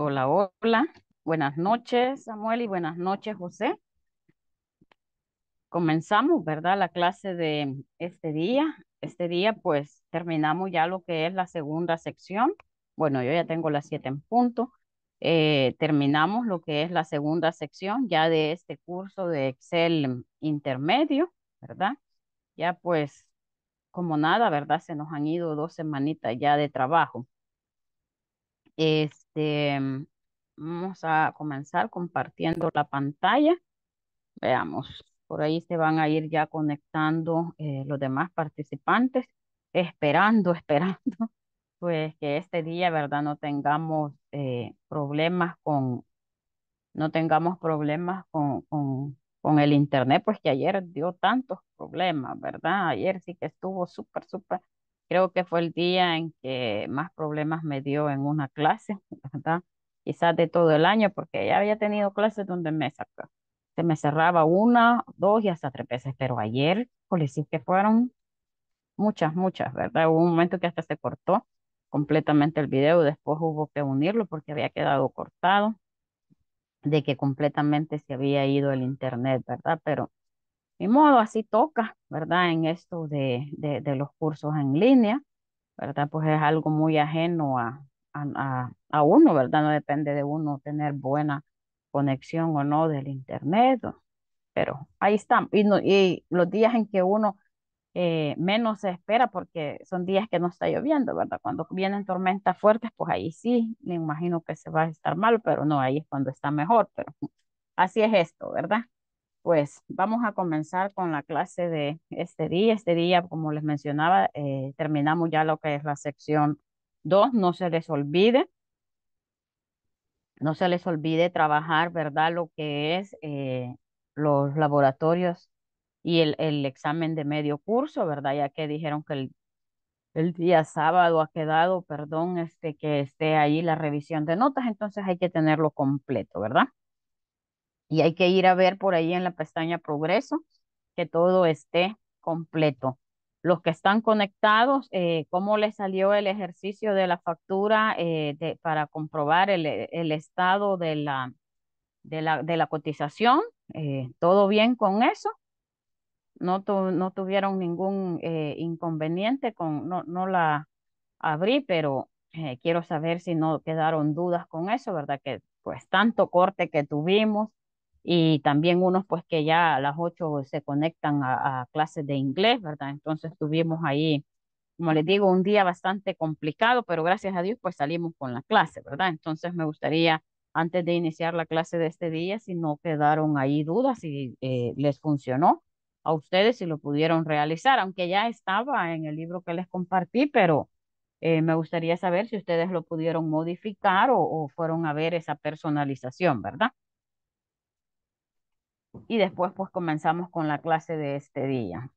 Hola, hola. Buenas noches, Samuel, y buenas noches, José. Comenzamos, ¿verdad? La clase de este día. Este día, pues, terminamos ya lo que es la segunda sección. Bueno, yo ya tengo las siete en punto. Eh, terminamos lo que es la segunda sección ya de este curso de Excel intermedio, ¿verdad? Ya pues, como nada, ¿verdad? Se nos han ido dos semanitas ya de trabajo. Este, vamos a comenzar compartiendo la pantalla. Veamos, por ahí se van a ir ya conectando eh, los demás participantes, esperando, esperando, pues que este día, ¿verdad? No tengamos eh, problemas con, no tengamos problemas con, con, con el internet, pues que ayer dio tantos problemas, ¿verdad? Ayer sí que estuvo súper, súper Creo que fue el día en que más problemas me dio en una clase, ¿verdad? Quizás de todo el año, porque ya había tenido clases donde me sacaba Se me cerraba una, dos y hasta tres veces, pero ayer, pues sí que fueron muchas, muchas, ¿verdad? Hubo un momento que hasta se cortó completamente el video, después hubo que unirlo porque había quedado cortado, de que completamente se había ido el internet, ¿verdad? Pero mi modo, así toca, ¿verdad? En esto de, de, los cursos en línea, ¿verdad? Pues es algo muy ajeno a, a, a, uno, ¿verdad? No depende de uno tener buena conexión o no del internet, pero ahí está, Y, y los días en que uno eh, menos se espera, porque son días que no está lloviendo, ¿verdad? Cuando vienen tormentas fuertes, pues ahí sí, me imagino que se va a estar mal, pero no, ahí es cuando está mejor, pero así es esto, ¿verdad? Pues vamos a comenzar con la clase de este día. Este día, como les mencionaba, eh, terminamos ya lo que es la sección 2. No se les olvide, no se les olvide trabajar, ¿verdad? Lo que es eh, los laboratorios y el, el, examen de medio curso, ¿verdad? Ya que dijeron que el, el día sábado ha quedado, perdón, este, que esté ahí la revisión de notas, entonces hay que tenerlo completo, ¿verdad? Y hay que ir a ver por ahí en la pestaña Progreso que todo esté completo. Los que están conectados, eh, ¿cómo les salió el ejercicio de la factura eh, para comprobar el, eh, el estado de la, de la, de la cotización? ¿Todo bien con eso? No, no tuvieron ningún inconveniente con, no, no la abrí, pero quiero saber si no quedaron dudas con eso, ¿verdad? Que pues tanto corte que tuvimos, y también unos pues que ya a las 8 se conectan a, clases de inglés, ¿verdad? Entonces tuvimos ahí, como les digo, un día bastante complicado, pero gracias a Dios pues salimos con la clase, ¿verdad? Entonces me gustaría, antes de iniciar la clase de este día, si no quedaron ahí dudas, si eh, les funcionó a ustedes, si lo pudieron realizar, aunque ya estaba en el libro que les compartí, pero... Eh, me gustaría saber si ustedes lo pudieron modificar o fueron a ver esa personalización, ¿verdad? y después pues comenzamos con la clase de este día.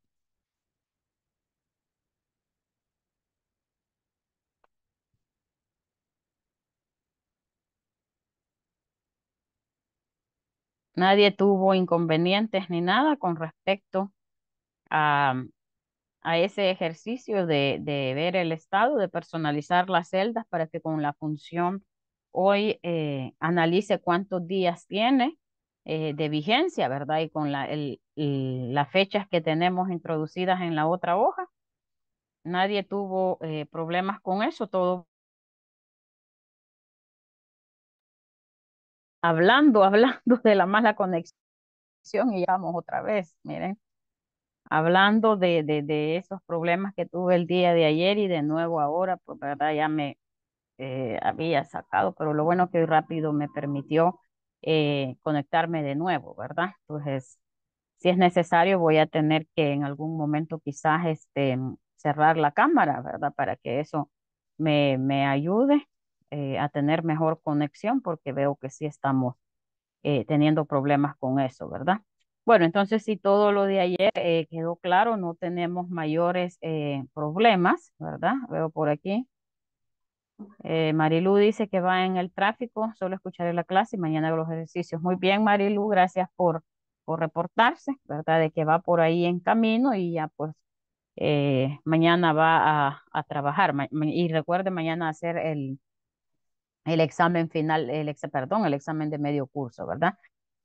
Nadie tuvo inconvenientes ni nada con respecto a, ese ejercicio de, ver el estado, de personalizar las celdas para que con la función hoy eh, analice cuántos días tiene eh, de vigencia, ¿verdad? Y con la, el, las fechas que tenemos introducidas en la otra hoja. Nadie tuvo eh, problemas con eso, todo. Hablando, hablando de la mala conexión y vamos otra vez, miren. Hablando de, de, de, esos problemas que tuve el día de ayer y de nuevo ahora, pues verdad ya me eh, había sacado, pero lo bueno que rápido me permitió eh, conectarme de nuevo, ¿verdad? Entonces, si es necesario, voy a tener que en algún momento quizás este, cerrar la cámara, ¿verdad? Para que eso me, me ayude eh, a tener mejor conexión, porque veo que sí estamos eh, teniendo problemas con eso, ¿verdad? Bueno, entonces si todo lo de ayer quedó claro, no tenemos mayores problemas, ¿verdad? Veo por aquí eh, Marilu dice que va en el tráfico, solo escucharé la clase y mañana hago los ejercicios. Muy bien, Marilu, gracias por, por reportarse, ¿verdad? De que va por ahí en camino y ya pues eh, mañana va a, trabajar. y recuerde mañana hacer el, el examen final, el perdón, el examen de medio curso, ¿verdad?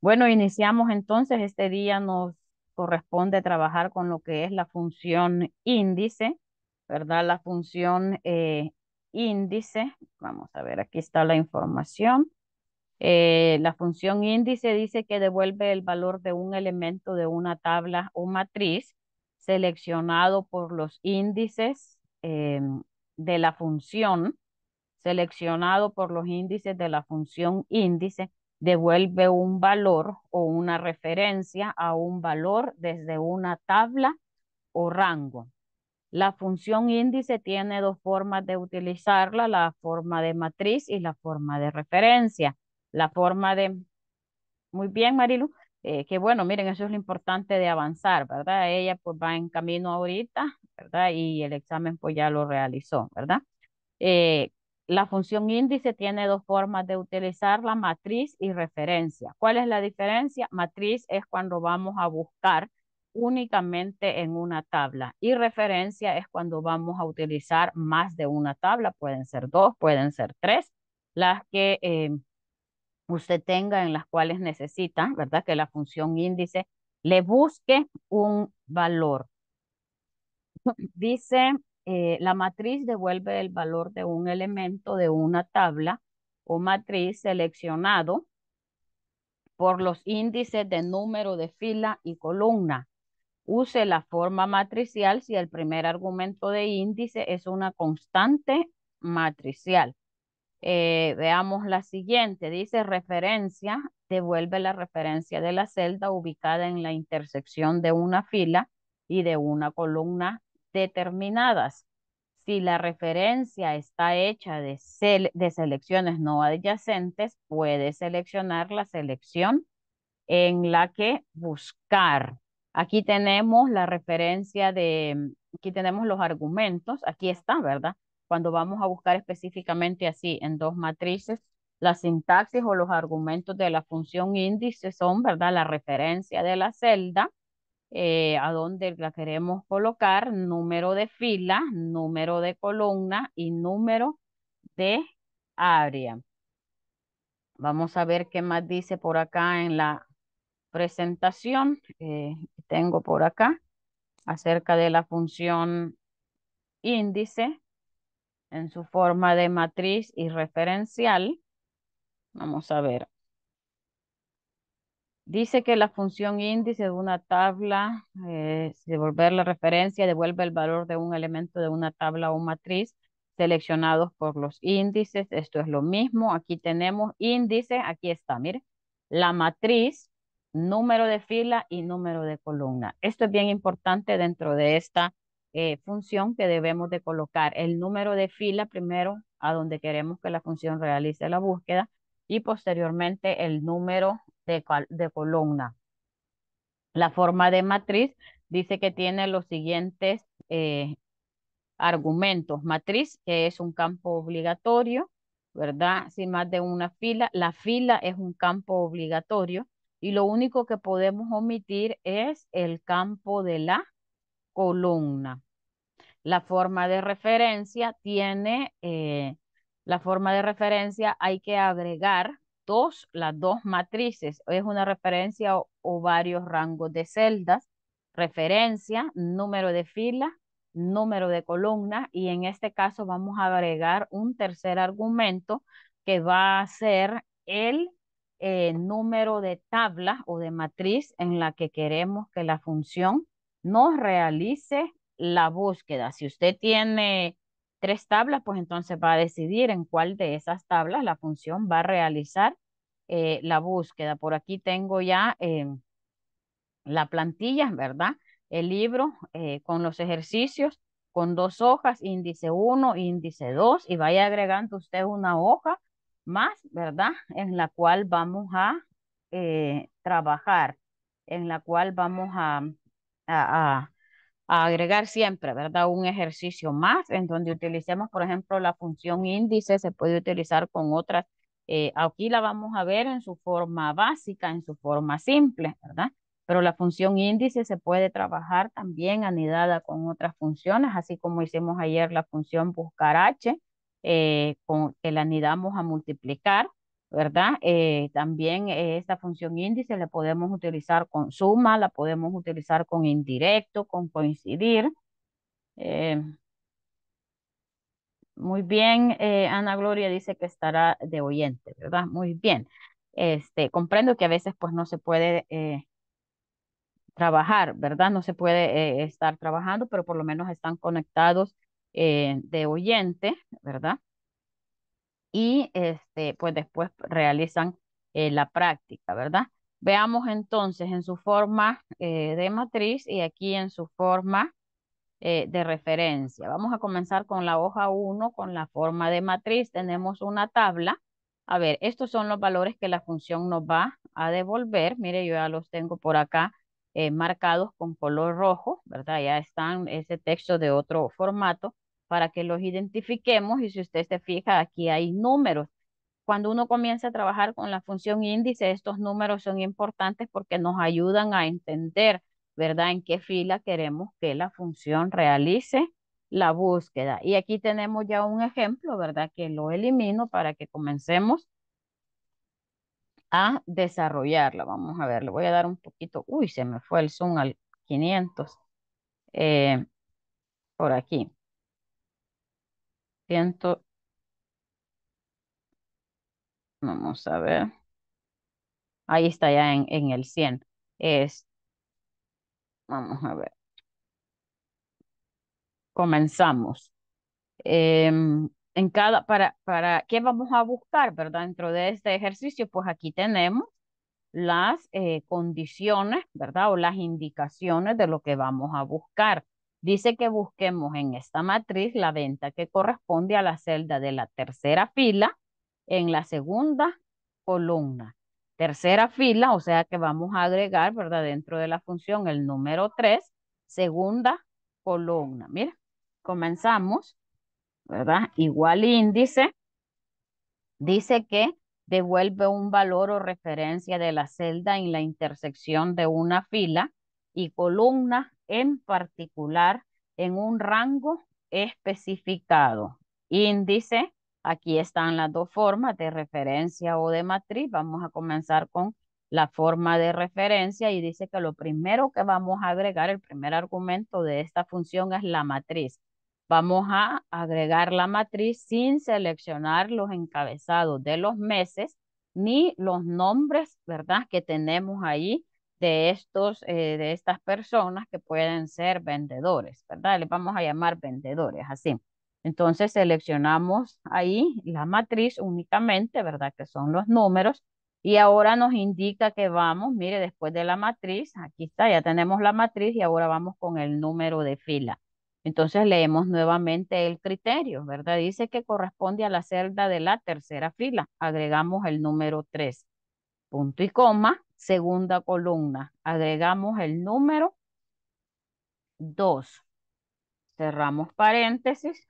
Bueno, iniciamos entonces, este día nos corresponde trabajar con lo que es la función índice, ¿verdad? La función eh, índice, vamos a ver, aquí está la información. Eh, la función índice dice que devuelve el valor de un elemento de una tabla o matriz seleccionado por los índices eh, de la función, seleccionado por los índices de la función índice, devuelve un valor o una referencia a un valor desde una tabla o rango. La función índice tiene dos formas de utilizarla, la forma de matriz y la forma de referencia. La forma de... Muy bien, Marilu. Eh, que bueno, miren, eso es lo importante de avanzar, ¿verdad? Ella pues va en camino ahorita, ¿verdad? Y el examen pues ya lo realizó, ¿verdad? Eh, la función índice tiene dos formas de utilizarla, matriz y referencia. ¿Cuál es la diferencia? Matriz es cuando vamos a buscar únicamente en una tabla y referencia es cuando vamos a utilizar más de una tabla, pueden ser dos, pueden ser tres, las que eh, usted tenga en las cuales necesita, ¿verdad? Que la función índice le busque un valor. Dice, eh, la matriz devuelve el valor de un elemento de una tabla o matriz seleccionado por los índices de número de fila y columna. Use la forma matricial si el primer argumento de índice es una constante matricial. Eh, veamos la siguiente. Dice referencia, devuelve la referencia de la celda ubicada en la intersección de una fila y de una columna determinadas. Si la referencia está hecha de, de selecciones no adyacentes, puede seleccionar la selección en la que buscar. Aquí tenemos la referencia de, aquí tenemos los argumentos, aquí está, ¿verdad? Cuando vamos a buscar específicamente así en dos matrices, la sintaxis o los argumentos de la función índice son, ¿verdad? La referencia de la celda, eh, a donde la queremos colocar, número de fila, número de columna y número de área. Vamos a ver qué más dice por acá en la presentación eh, que tengo por acá acerca de la función índice en su forma de matriz y referencial. Vamos a ver. Dice que la función índice de una tabla, eh, devolver la referencia, devuelve el valor de un elemento de una tabla o matriz seleccionados por los índices. Esto es lo mismo. Aquí tenemos índice, aquí está, mire. La matriz número de fila y número de columna. Esto es bien importante dentro de esta eh, función que debemos de colocar el número de fila primero a donde queremos que la función realice la búsqueda y posteriormente el número de, columna. La forma de matriz dice que tiene los siguientes eh, argumentos. Matriz, que es un campo obligatorio, ¿verdad? Sin más de una fila. La fila es un campo obligatorio y lo único que podemos omitir es el campo de la columna. La forma de referencia tiene, eh, la forma de referencia hay que agregar dos, las dos matrices. Es una referencia o, o varios rangos de celdas. Referencia, número de fila, número de columna y en este caso vamos a agregar un tercer argumento que va a ser el eh, número de tabla o de matriz en la que queremos que la función nos realice la búsqueda. Si usted tiene tres tablas, pues entonces va a decidir en cuál de esas tablas la función va a realizar eh, la búsqueda. Por aquí tengo ya em, la plantilla, ¿verdad? El libro eh, con los ejercicios, con dos hojas, índice 1, índice 2, y vaya agregando usted una hoja más, ¿verdad? En la cual vamos a eh, trabajar, en la cual vamos a, a, agregar siempre, ¿verdad? Un ejercicio más en donde utilicemos, por ejemplo, la función índice, se puede utilizar con otras. Eh, aquí la vamos a ver en su forma básica, en su forma simple, ¿verdad? Pero la función índice se puede trabajar también anidada con otras funciones, así como hicimos ayer la función buscar h, eh, con, que la anidamos a multiplicar, ¿verdad? Eh, también eh, esta función índice la podemos utilizar con suma, la podemos utilizar con indirecto, con coincidir. muy bien, Ana Gloria dice que estará de oyente, ¿verdad? Muy bien. Este, comprendo que a veces pues no se puede trabajar, ¿verdad? No se puede estar trabajando, pero por lo menos están conectados eh, de oyente, ¿verdad? Y este, pues después realizan eh, la práctica, ¿verdad? Veamos entonces en su forma eh, de matriz y aquí en su forma de referencia. Vamos a comenzar con la hoja 1, con la forma de matriz. Tenemos una tabla. A ver, estos son los valores que la función nos va a devolver. Mire, yo ya los tengo por acá. marcados con color rojo, ¿verdad? Ya están ese texto de otro formato para que los identifiquemos y si usted se fija, aquí hay números. Cuando uno comienza a trabajar con la función índice, estos números son importantes porque nos ayudan a entender, ¿verdad? En qué fila queremos que la función realice la búsqueda. Y aquí tenemos ya un ejemplo, ¿verdad? Que lo elimino para que comencemos a desarrollarla. Vamos a ver, le voy a dar un poquito. Uy, se me fue el zoom al 500. Eh, por aquí vamos a ver, ahí está ya en, en el 100, es, vamos a ver, comenzamos. Em, en cada, para, para, ¿qué vamos a buscar, verdad? Dentro de este ejercicio, pues aquí tenemos las eh, condiciones, ¿verdad? O las indicaciones de lo que vamos a buscar. Dice que busquemos en esta matriz la venta que corresponde a la celda de la tercera fila en la segunda columna. Tercera fila, o sea que vamos a agregar, ¿verdad? Dentro de la función el número 3, segunda columna. Mira, comenzamos, ¿verdad? Igual índice. Dice que devuelve un valor o referencia de la celda en la intersección de una fila y columna en particular en un rango especificado. Índice, aquí están las dos formas de referencia o de matriz. Vamos a comenzar con la forma de referencia y dice que lo primero que vamos a agregar, el primer argumento de esta función es la matriz. Vamos a agregar la matriz sin seleccionar los encabezados de los meses ni los nombres, ¿verdad? Que tenemos ahí de, estos, eh, de estas personas que pueden ser vendedores, ¿verdad? Les vamos a llamar vendedores, así. Entonces seleccionamos ahí la matriz únicamente, ¿verdad? Que son los números. Y ahora nos indica que vamos, mire, después de la matriz, aquí está, ya tenemos la matriz y ahora vamos con el número de fila. Entonces leemos nuevamente el criterio, ¿verdad? Dice que corresponde a la celda de la tercera fila. Agregamos el número 3, punto y coma, segunda columna. Agregamos el número 2. Cerramos paréntesis.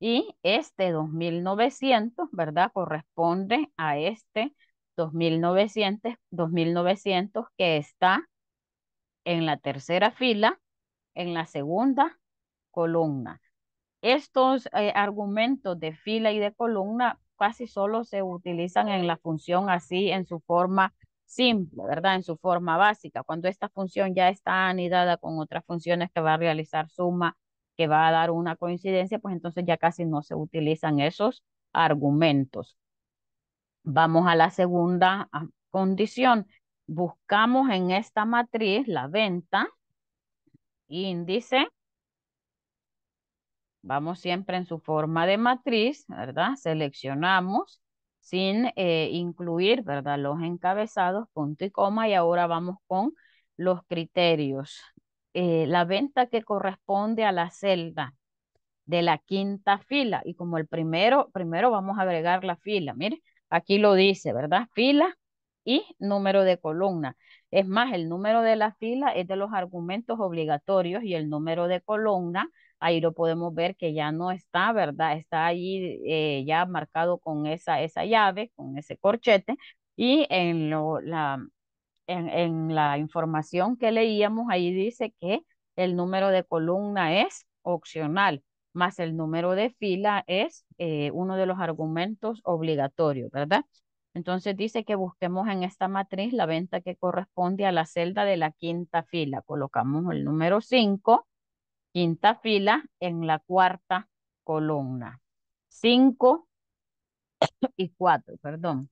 Y este 2900, ¿verdad? Corresponde a este 2900, 2900 que está en la tercera fila, en la segunda columna. Estos eh, argumentos de fila y de columna casi solo se utilizan en la función así, en su forma simple, ¿verdad? En su forma básica. Cuando esta función ya está anidada con otras funciones que va a realizar suma, que va a dar una coincidencia, pues entonces ya casi no se utilizan esos argumentos. Vamos a la segunda ah, condición. Buscamos en esta matriz la venta, índice, Vamos siempre en su forma de matriz, ¿verdad? Seleccionamos sin eh, incluir, ¿verdad? Los encabezados, punto y coma, y ahora vamos con los criterios. Eh, la venta que corresponde a la celda de la quinta fila, y como el primero, primero vamos a agregar la fila, mire, aquí lo dice, ¿verdad? Fila y número de columna. Es más, el número de la fila es de los argumentos obligatorios y el número de columna ahí lo podemos ver que ya no está, ¿verdad? Está ahí eh, ya marcado con esa, esa llave, con ese corchete, y en, lo, la, en, la información que leíamos, ahí dice que el número de columna es opcional, más el número de fila es eh, uno de los argumentos obligatorios, ¿verdad? Entonces dice que busquemos en esta matriz la venta que corresponde a la celda de la quinta fila. Colocamos el número 5 quinta fila en la cuarta columna. Cinco y cuatro, perdón.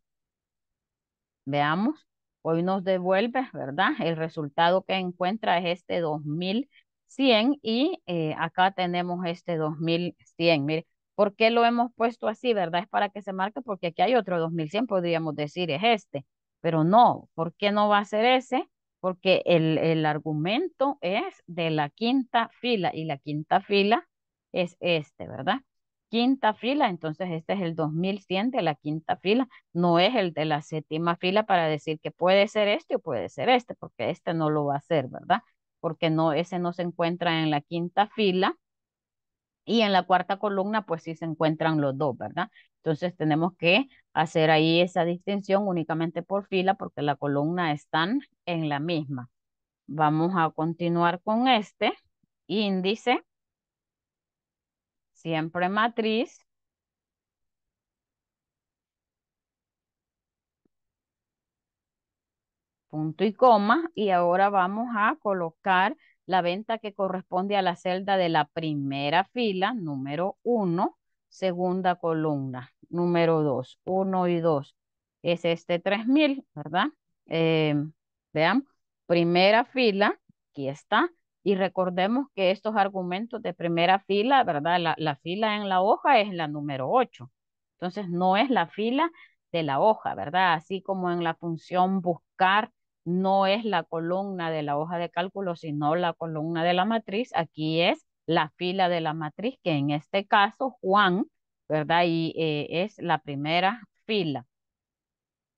Veamos, hoy nos devuelve, ¿verdad? El resultado que encuentra es este 2100 y eh, acá tenemos este 2100. Mire, ¿por qué lo hemos puesto así, verdad? Es para que se marque porque aquí hay otro 2100, podríamos decir, es este. Pero no, ¿por qué no va a ser ese? porque el, el, argumento es de la quinta fila y la quinta fila es este, ¿verdad? Quinta fila, entonces este es el 2100 de la quinta fila, no es el de la séptima fila para decir que puede ser este o puede ser este, porque este no lo va a ser, ¿verdad? Porque no, ese no se encuentra en la quinta fila y en la cuarta columna, pues sí se encuentran los dos, ¿verdad? Entonces tenemos que hacer ahí esa distinción únicamente por fila porque la columna están en la misma. Vamos a continuar con este índice. Siempre matriz. Punto y coma. Y ahora vamos a colocar la venta que corresponde a la celda de la primera fila, número 1, segunda columna, número 2, 1 y 2. Es este 3000, ¿verdad? Eh, vean, primera fila, aquí está. Y recordemos que estos argumentos de primera fila, ¿verdad? La, la fila en la hoja es la número 8. Entonces, no es la fila de la hoja, ¿verdad? Así como en la función buscar no es la columna de la hoja de cálculo, sino la columna de la matriz. Aquí es la fila de la matriz, que en este caso Juan, ¿verdad? Y eh, es la primera fila.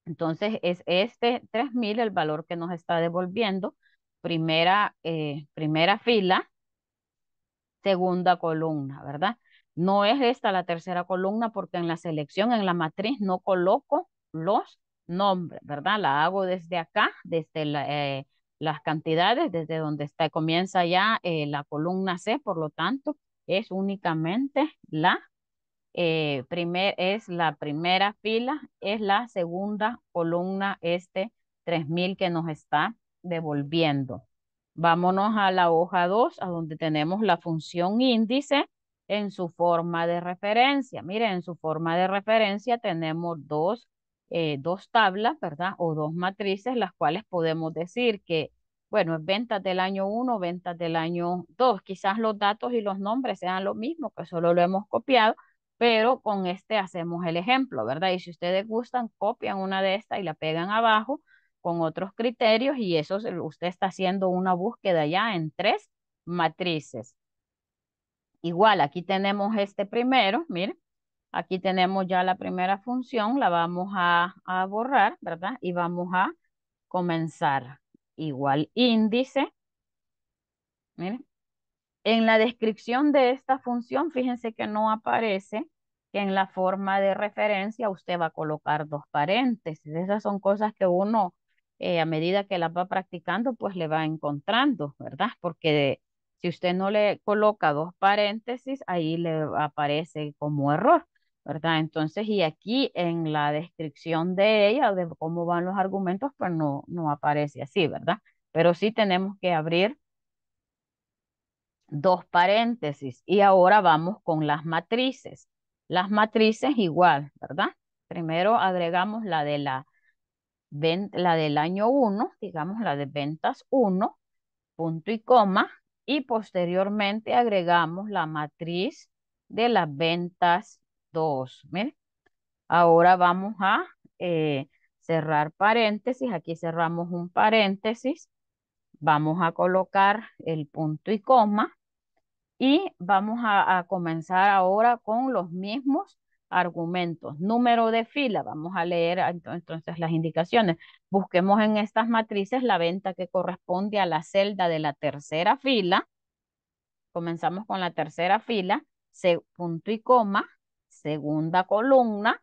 Entonces es este 3000 el valor que nos está devolviendo. Primera, eh, primera fila, segunda columna, ¿verdad? No es esta la tercera columna porque en la selección, en la matriz, no coloco los nombre, ¿verdad? La hago desde acá, desde la, eh, las cantidades, desde donde está, comienza ya eh, la columna C, por lo tanto, es únicamente la, eh, primer, es la primera fila, es la segunda columna, este 3000 que nos está devolviendo. Vámonos a la hoja 2, a donde tenemos la función índice en su forma de referencia. Miren, en su forma de referencia tenemos dos eh, dos tablas, ¿verdad? O dos matrices, las cuales podemos decir que, bueno, es ventas del año 1, ventas del año 2. Quizás los datos y los nombres sean lo mismo, que solo lo hemos copiado, pero con este hacemos el ejemplo, ¿verdad? Y si ustedes gustan, copian una de estas y la pegan abajo con otros criterios y eso usted está haciendo una búsqueda ya en tres matrices. Igual, aquí tenemos este primero, miren, Aquí tenemos ya la primera función, la vamos a, borrar, ¿verdad? Y vamos a comenzar. Igual índice. Miren. En la descripción de esta función, fíjense que no aparece que en la forma de referencia usted va a colocar dos paréntesis. Esas son cosas que uno, eh, a medida que las va practicando, pues le va encontrando, ¿verdad? Porque si usted no le coloca dos paréntesis, ahí le aparece como error. ¿verdad? Entonces, y aquí en la descripción de ella, de cómo van los argumentos, pues no, no aparece así, ¿verdad? Pero sí tenemos que abrir dos paréntesis. Y ahora vamos con las matrices. Las matrices igual, ¿verdad? Primero agregamos la de la, la del año 1, digamos la de ventas 1, punto y coma, y posteriormente agregamos la matriz de las ventas dos, Miren, ahora vamos a eh, cerrar paréntesis. Aquí cerramos un paréntesis. Vamos a colocar el punto y coma. Y vamos a, a comenzar ahora con los mismos argumentos. Número de fila, vamos a leer entonces las indicaciones. Busquemos en estas matrices la venta que corresponde a la celda de la tercera fila. Comenzamos con la tercera fila, se, punto y coma segunda columna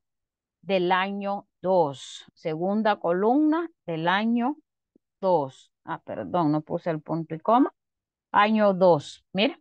del año 2. Segunda columna del año 2. Ah, perdón, no puse el punto y coma. Año 2. Mira.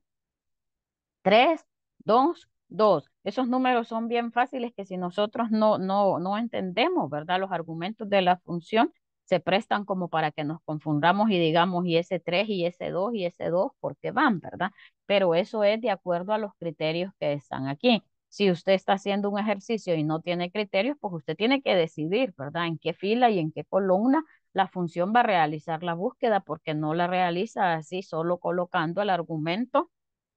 3, 2, 2. Esos números son bien fáciles que si nosotros no, no, no entendemos, ¿verdad? Los argumentos de la función se prestan como para que nos confundamos y digamos, y ese 3 y ese 2 y ese 2, porque van, ¿verdad? Pero eso es de acuerdo a los criterios que están aquí. Si usted está haciendo un ejercicio y no tiene criterios, pues usted tiene que decidir, ¿verdad? En qué fila y en qué columna la función va a realizar la búsqueda, porque no la realiza así solo colocando el argumento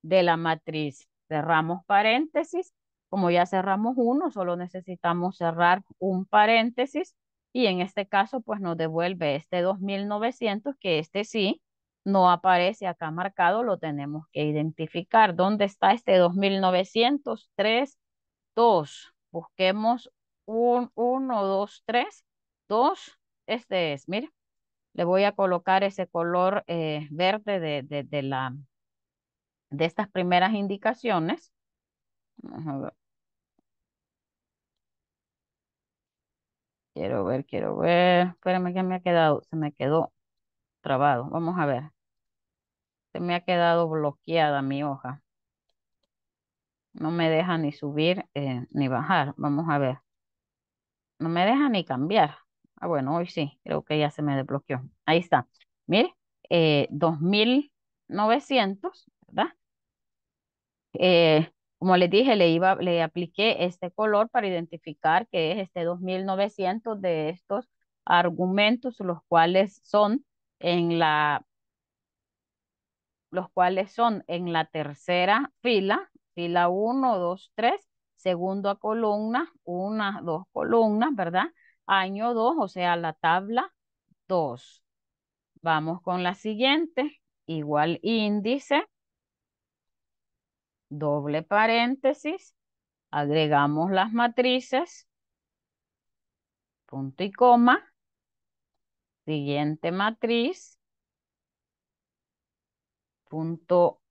de la matriz. Cerramos paréntesis. Como ya cerramos uno, solo necesitamos cerrar un paréntesis. Y en este caso, pues nos devuelve este 2900, que este sí no aparece acá marcado, lo tenemos que identificar. ¿Dónde está este 2903? 2. Busquemos un 1, 2, 3, 2. Este es, mire, le voy a colocar ese color eh, verde de, de, de, la, de estas primeras indicaciones. Vamos a ver. Quiero ver, quiero ver. Espérame que me ha quedado, se me quedó trabado. Vamos a ver. Se me ha quedado bloqueada mi hoja. No me deja ni subir eh, ni bajar. Vamos a ver. No me deja ni cambiar. Ah, bueno, hoy sí. Creo que ya se me desbloqueó. Ahí está. Mire, 2900, eh, ¿verdad? Eh, como les dije, le, iba, le apliqué este color para identificar que es este 2900 de estos argumentos, los cuales son en la los cuales son en la tercera fila, fila 1, 2, 3, segunda columna, una, dos columnas, ¿verdad? Año 2, o sea, la tabla 2. Vamos con la siguiente, igual índice, doble paréntesis, agregamos las matrices, punto y coma, siguiente matriz, punto,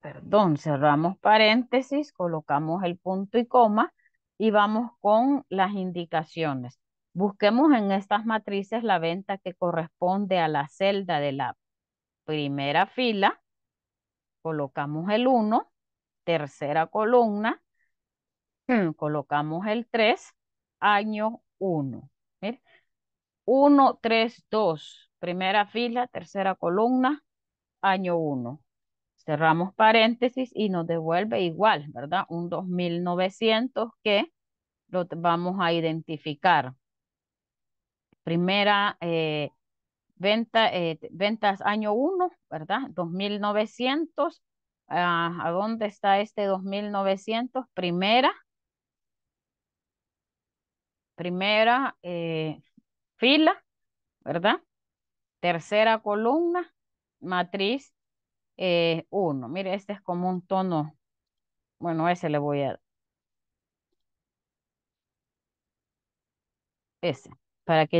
perdón, cerramos paréntesis, colocamos el punto y coma y vamos con las indicaciones. Busquemos en estas matrices la venta que corresponde a la celda de la primera fila, colocamos el 1, tercera columna, hmm, colocamos el 3, año 1. 1, 3, 2, primera fila, tercera columna, año 1. Cerramos paréntesis y nos devuelve igual, ¿verdad? Un 2900 que lo vamos a identificar. Primera eh, venta, eh, ventas año 1, ¿verdad? 2900. novecientos. Ah, ¿A dónde está este 2900? Primera. Primera eh, fila, ¿verdad? Tercera columna matriz 1. Eh, Mire, este es como un tono. Bueno, ese le voy a dar. Ese, para que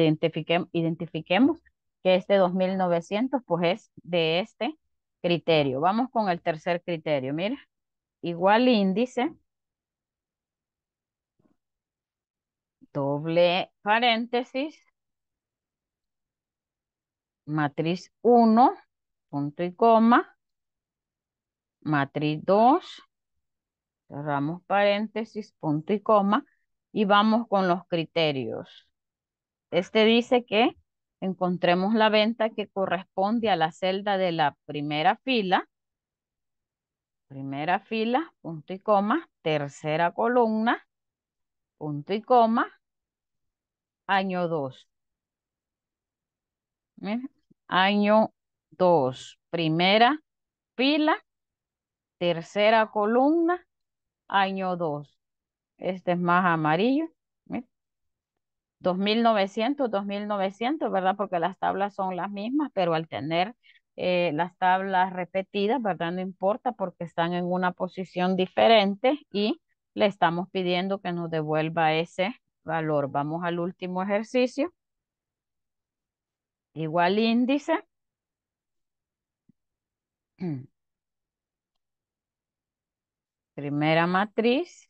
identifiquemos que este 2900 pues es de este criterio. Vamos con el tercer criterio. Mire, igual índice. Doble paréntesis. Matriz 1 punto y coma, matriz 2, cerramos paréntesis, punto y coma, y vamos con los criterios. Este dice que encontremos la venta que corresponde a la celda de la primera fila, primera fila, punto y coma, tercera columna, punto y coma, año 2. ¿Eh? Año dos, primera fila, tercera columna, año 2. Este es más amarillo. 2900, 2900, ¿verdad? Porque las tablas son las mismas, pero al tener eh, las tablas repetidas, ¿verdad? No importa porque están en una posición diferente y le estamos pidiendo que nos devuelva ese valor. Vamos al último ejercicio. Igual índice. Mm. Primera matriz.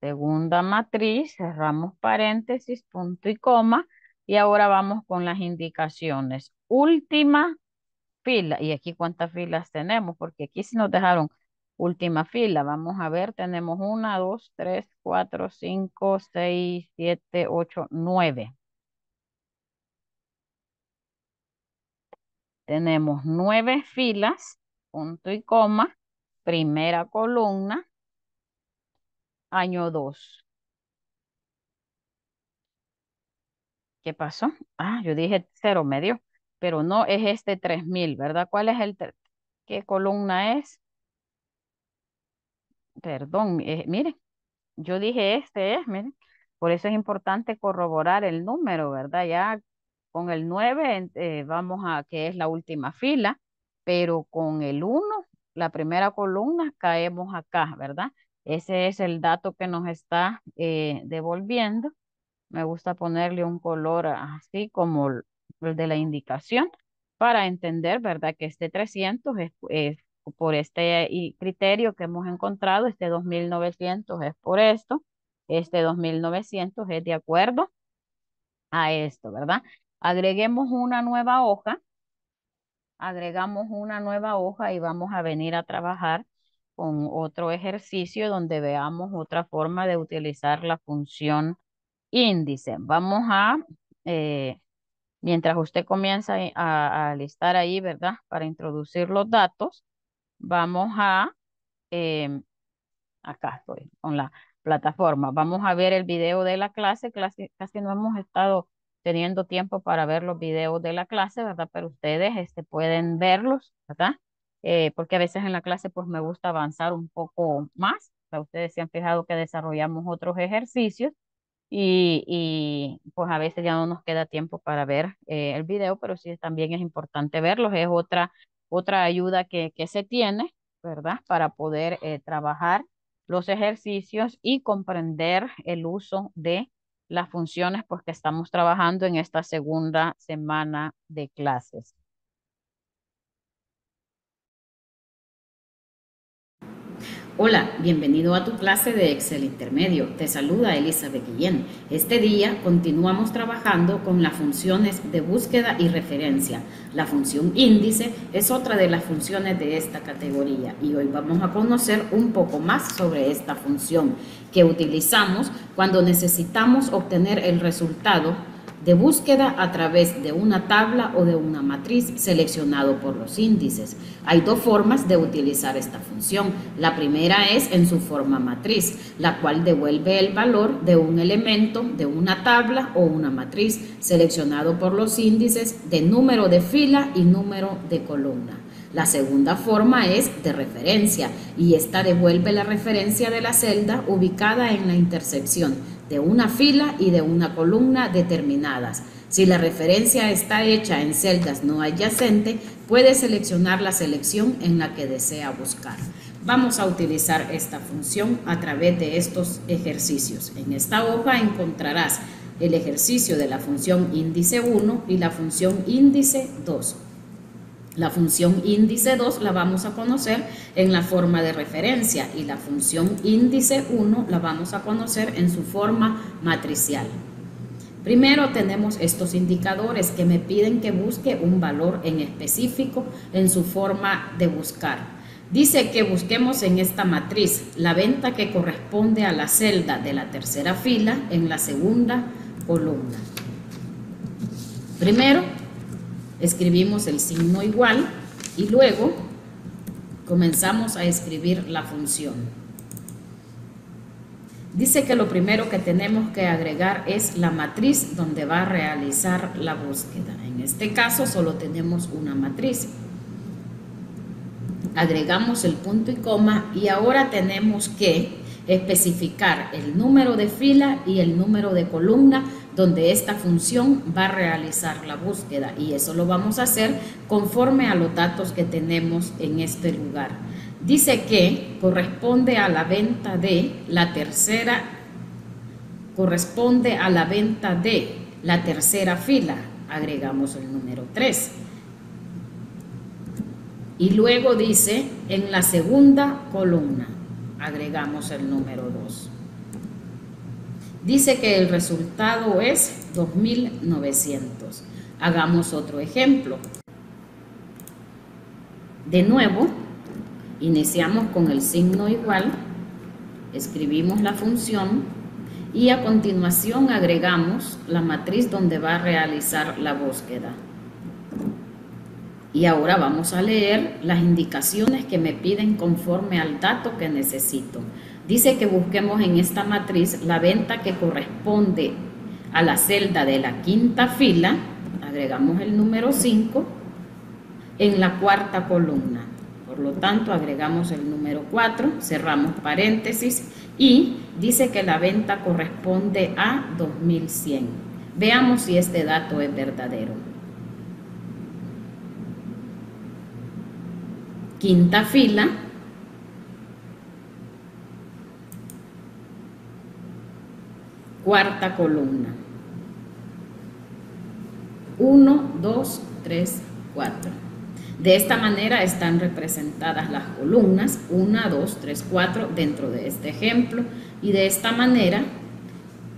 Segunda matriz, cerramos paréntesis, punto y coma. Y ahora vamos con las indicaciones. Última fila. Y aquí cuántas filas tenemos, porque aquí sí nos dejaron última fila. Vamos a ver, tenemos una, dos, tres, cuatro, cinco, seis, siete, ocho, nueve. Tenemos nueve filas, punto y coma, primera columna, año 2. ¿Qué pasó? Ah, yo dije cero medio, pero no es este 3000, ¿verdad? ¿Cuál es el qué columna es? Perdón, eh, miren, yo dije este es, miren, por eso es importante corroborar el número, ¿verdad? Ya con el 9 eh, vamos a que es la última fila, pero con el 1, la primera columna, caemos acá, ¿verdad? Ese es el dato que nos está eh, devolviendo. Me gusta ponerle un color así como el de la indicación para entender, ¿verdad? Que este 300 es, es por este criterio que hemos encontrado, este 2900 es por esto, este 2900 es de acuerdo a esto, ¿verdad? Agreguemos una nueva hoja. Agregamos una nueva hoja y vamos a venir a trabajar con otro ejercicio donde veamos otra forma de utilizar la función índice. Vamos a, eh, mientras usted comienza a, alistar listar ahí, ¿verdad? Para introducir los datos, vamos a, eh, acá estoy con la plataforma, vamos a ver el video de la clase, clase casi no hemos estado teniendo tiempo para ver los videos de la clase, ¿verdad? Pero ustedes este, pueden verlos, ¿verdad? Eh, porque a veces en la clase pues me gusta avanzar un poco más. ustedes se han fijado que desarrollamos otros ejercicios y, y pues a veces ya no nos queda tiempo para ver eh, el video, pero sí también es importante verlos. Es otra, otra ayuda que, que se tiene, ¿verdad? Para poder eh, trabajar los ejercicios y comprender el uso de las funciones pues que estamos trabajando en esta segunda semana de clases. Hola, bienvenido a tu clase de Excel Intermedio. Te saluda Elizabeth Guillén. Este día continuamos trabajando con las funciones de búsqueda y referencia. La función índice es otra de las funciones de esta categoría y hoy vamos a conocer un poco más sobre esta función que utilizamos cuando necesitamos obtener el resultado de búsqueda a través de una tabla o de una matriz seleccionado por los índices. Hay dos formas de utilizar esta función. La primera es en su forma matriz, la cual devuelve el valor de un elemento de una tabla o una matriz seleccionado por los índices de número de fila y número de columna. La segunda forma es de referencia y esta devuelve la referencia de la celda ubicada en la intersección de una fila y de una columna determinadas. Si la referencia está hecha en celdas no adyacentes, puede seleccionar la selección en la que desea buscar. Vamos a utilizar esta función a través de estos ejercicios. En esta hoja encontrarás el ejercicio de la función índice 1 y la función índice 2. La función índice 2 la vamos a conocer en la forma de referencia y la función índice 1 la vamos a conocer en su forma matricial. Primero tenemos estos indicadores que me piden que busque un valor en específico en su forma de buscar. Dice que busquemos en esta matriz la venta que corresponde a la celda de la tercera fila en la segunda columna. Primero escribimos el signo igual y luego comenzamos a escribir la función. Dice que lo primero que tenemos que agregar es la matriz donde va a realizar la búsqueda. En este caso solo tenemos una matriz. Agregamos el punto y coma y ahora tenemos que especificar el número de fila y el número de columna donde esta función va a realizar la búsqueda y eso lo vamos a hacer conforme a los datos que tenemos en este lugar. Dice que corresponde a la venta de la tercera corresponde a la venta de la tercera fila, agregamos el número 3. Y luego dice en la segunda columna agregamos el número 2. Dice que el resultado es 2900. Hagamos otro ejemplo. De nuevo, iniciamos con el signo igual, escribimos la función y a continuación agregamos la matriz donde va a realizar la búsqueda. Y ahora vamos a leer las indicaciones que me piden conforme al dato que necesito. Dice que busquemos en esta matriz la venta que corresponde a la celda de la quinta fila, agregamos el número 5, en la cuarta columna. Por lo tanto, agregamos el número 4, cerramos paréntesis y dice que la venta corresponde a 2100. Veamos si este dato es verdadero. quinta fila, cuarta columna. 1, 2, 3, 4. De esta manera están representadas las columnas 1, 2, 3, 4 dentro de este ejemplo y de esta manera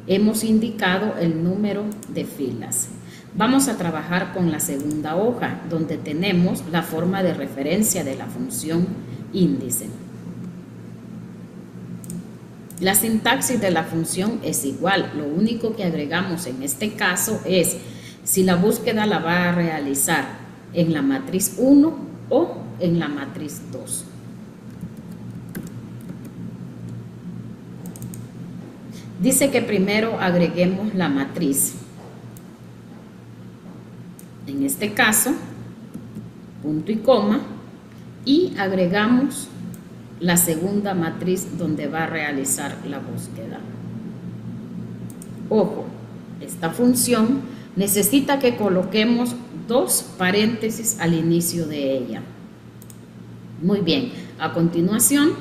hemos indicado el número de filas. Vamos a trabajar con la segunda hoja, donde tenemos la forma de referencia de la función índice. La sintaxis de la función es igual, lo único que agregamos en este caso es si la búsqueda la va a realizar en la matriz 1 o en la matriz 2. Dice que primero agreguemos la matriz en este caso, punto y coma, y agregamos la segunda matriz donde va a realizar la búsqueda. Ojo, esta función necesita que coloquemos dos paréntesis al inicio de ella. Muy bien, a continuación,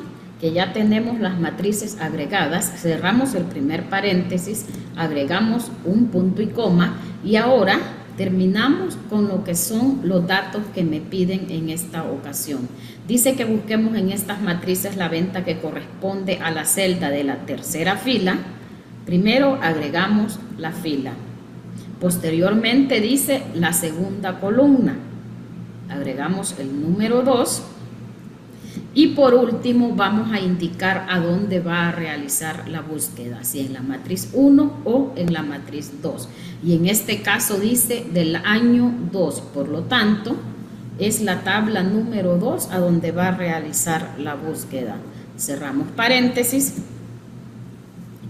que ya tenemos las matrices agregadas, cerramos el primer paréntesis, agregamos un punto y coma y ahora Terminamos con lo que son los datos que me piden en esta ocasión. Dice que busquemos en estas matrices la venta que corresponde a la celda de la tercera fila. Primero agregamos la fila. Posteriormente dice la segunda columna. Agregamos el número 2 y por último, vamos a indicar a dónde va a realizar la búsqueda, si en la matriz 1 o en la matriz 2. Y en este caso dice del año 2, por lo tanto, es la tabla número 2 a donde va a realizar la búsqueda. Cerramos paréntesis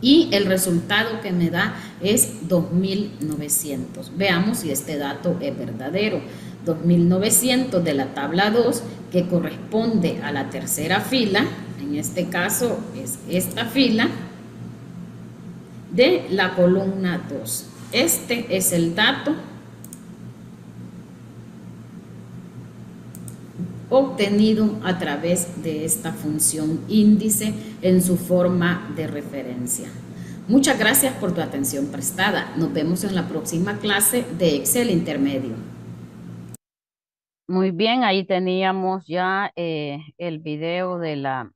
y el resultado que me da es 2.900. Veamos si este dato es verdadero. 2900 de la tabla 2 que corresponde a la tercera fila, en este caso es esta fila, de la columna 2. Este es el dato obtenido a través de esta función índice en su forma de referencia. Muchas gracias por tu atención prestada. Nos vemos en la próxima clase de Excel Intermedio. Muy bien, ahí teníamos ya eh, el video de la,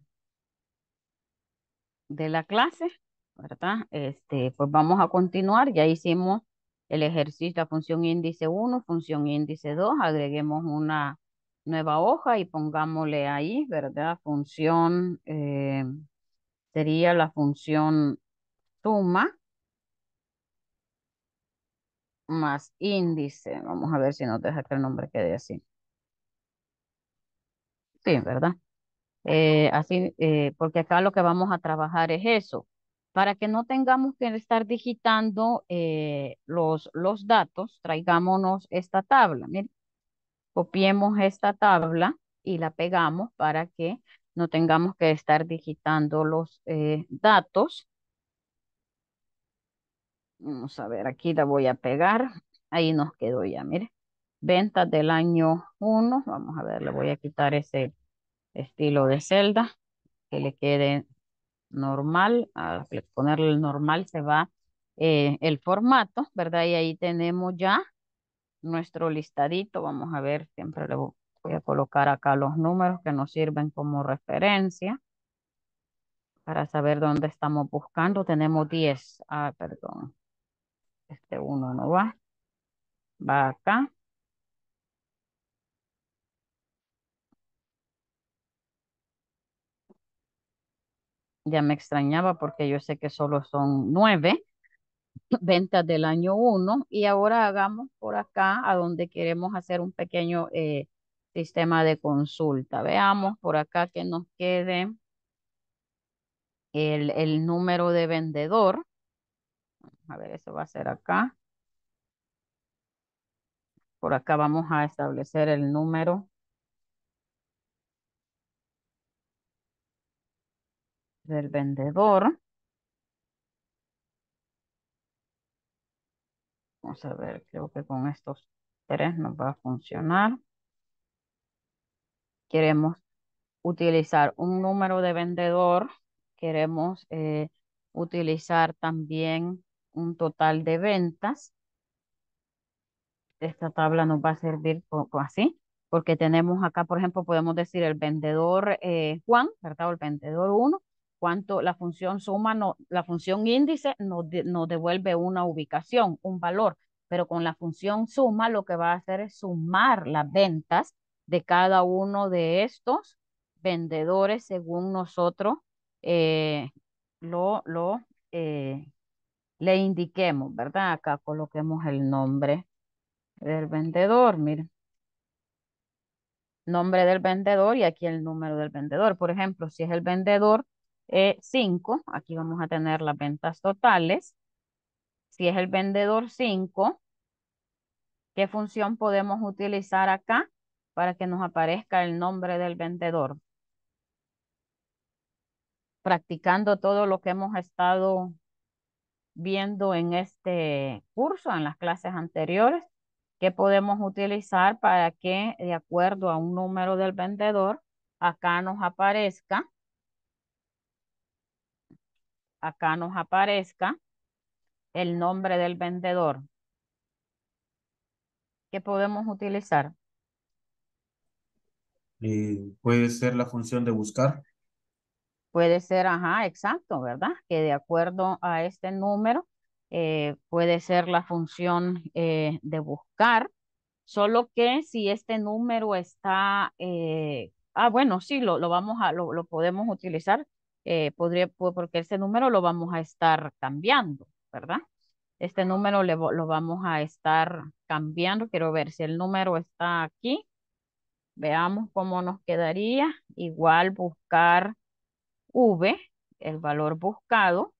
de la clase, ¿verdad? Este, pues vamos a continuar, ya hicimos el ejercicio, la función índice 1, función índice 2, agreguemos una nueva hoja y pongámosle ahí, ¿verdad? Función, eh, sería la función suma más índice, vamos a ver si nos deja que el nombre quede así. ¿verdad? Eh, así, eh, porque acá lo que vamos a trabajar es eso, para que no tengamos que estar digitando eh, los, los datos, traigámonos esta tabla, miren, copiemos esta tabla y la pegamos para que no tengamos que estar digitando los datos. Vamos a ver, aquí la voy a pegar, ahí nos quedó ya, mire ventas del año 1. Vamos a ver, le voy a quitar ese estilo de celda que le quede normal. Al ponerle el normal se va eh, el formato, ¿verdad? Y ahí tenemos ya nuestro listadito. Vamos a ver, siempre le voy a colocar acá los números que nos sirven como referencia para saber dónde estamos buscando. Tenemos 10. Ah, perdón. Este uno no va. Va acá. Ya me extrañaba porque yo sé que solo son nueve ventas del año uno y ahora hagamos por acá a donde queremos hacer un pequeño eh, sistema de consulta. Veamos por acá que nos quede el, el número de vendedor. A ver, eso va a ser acá. Por acá vamos a establecer el número del vendedor. Vamos a ver, creo que con estos tres nos va a funcionar. Queremos utilizar un número de vendedor. Queremos eh, utilizar también un total de ventas. Esta tabla nos va a servir poco así, porque tenemos acá, por ejemplo, podemos decir el vendedor eh, Juan, ¿verdad? el vendedor 1 cuánto la función suma, no, la función índice nos, devuelve una ubicación, un valor, pero con la función suma lo que va a hacer es sumar las ventas de cada uno de estos vendedores según nosotros eh, lo, lo eh, le indiquemos, ¿verdad? Acá coloquemos el nombre del vendedor, miren. Nombre del vendedor y aquí el número del vendedor. Por ejemplo, si es el vendedor 5, eh, aquí vamos a tener las ventas totales. Si es el vendedor 5, ¿qué función podemos utilizar acá para que nos aparezca el nombre del vendedor? Practicando todo lo que hemos estado viendo en este curso, en las clases anteriores, ¿qué podemos utilizar para que de acuerdo a un número del vendedor, acá nos aparezca acá nos aparezca el nombre del vendedor que podemos utilizar. Eh, puede ser la función de buscar. Puede ser, ajá, exacto, ¿verdad? Que de acuerdo a este número eh, puede ser la función eh, de buscar, solo que si este número está, ah, bueno, sí, lo, lo vamos a, lo, lo podemos utilizar eh, podría, porque ese número lo vamos a estar cambiando, ¿verdad? Este número lo vamos a estar cambiando. Quiero ver si el número está aquí. Veamos cómo nos quedaría. Igual buscar V, el valor buscado,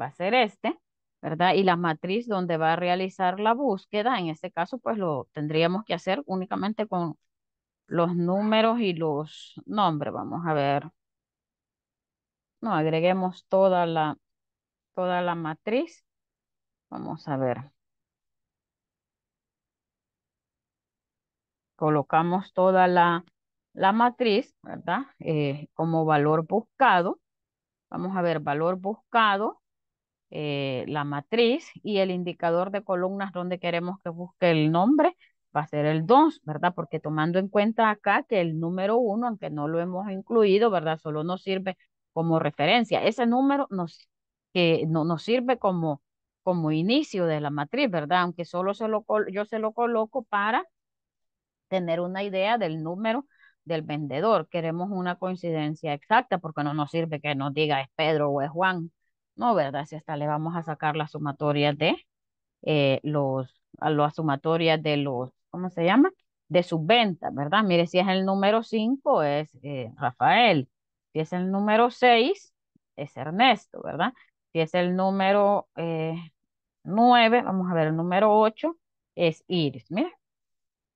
va a ser este, ¿verdad? Y la matriz donde va a realizar la búsqueda, en este caso, pues lo tendríamos que hacer únicamente con los números y los nombres. Vamos a ver. No, agreguemos toda la, toda la matriz. Vamos a ver. Colocamos toda la, la matriz, ¿verdad? Eh, como valor buscado. Vamos a ver, valor buscado, eh, la matriz y el indicador de columnas donde queremos que busque el nombre va a ser el 2, ¿verdad? Porque tomando en cuenta acá que el número 1, aunque no lo hemos incluido, ¿verdad? Solo nos sirve como referencia. Ese número nos, que no, nos sirve como, como inicio de la matriz, ¿verdad? Aunque solo se yo se lo coloco para tener una idea del número del vendedor. Queremos una coincidencia exacta porque no nos sirve que nos diga es Pedro o es Juan. No, ¿verdad? Si hasta le vamos a sacar la sumatoria de eh, los, a la sumatoria de los, ¿cómo se llama? De sus ventas, ¿verdad? Mire, si es el número 5 es eh, Rafael. Si es el número 6, es Ernesto, ¿verdad? Si es el número eh, nueve, 9, vamos a ver el número 8, es Iris. Mira,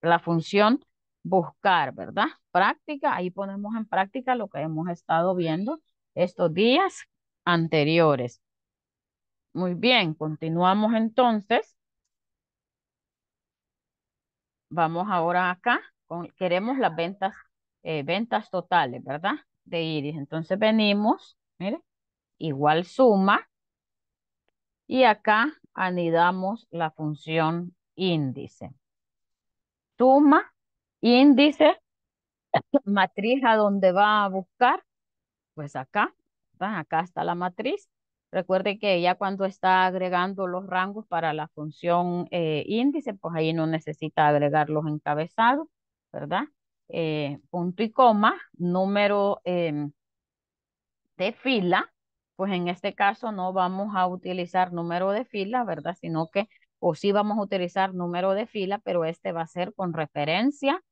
la función buscar, ¿verdad? Práctica, ahí ponemos en práctica lo que hemos estado viendo estos días anteriores. Muy bien, continuamos entonces. Vamos ahora acá. queremos las ventas, eh, ventas totales, ¿verdad? de iris. Entonces venimos, mire, igual suma. Y acá anidamos la función índice. Suma, índice, matriz a donde va a buscar, pues acá, ¿verdad? acá está la matriz. Recuerde que ya cuando está agregando los rangos para la función eh, índice, pues ahí no necesita agregar los encabezados, ¿verdad? Eh, punto y coma, número em, de fila, pues en este caso no vamos a utilizar número de fila, ¿verdad? Sino que, o sí vamos a utilizar número de fila, pero este va a ser con referencia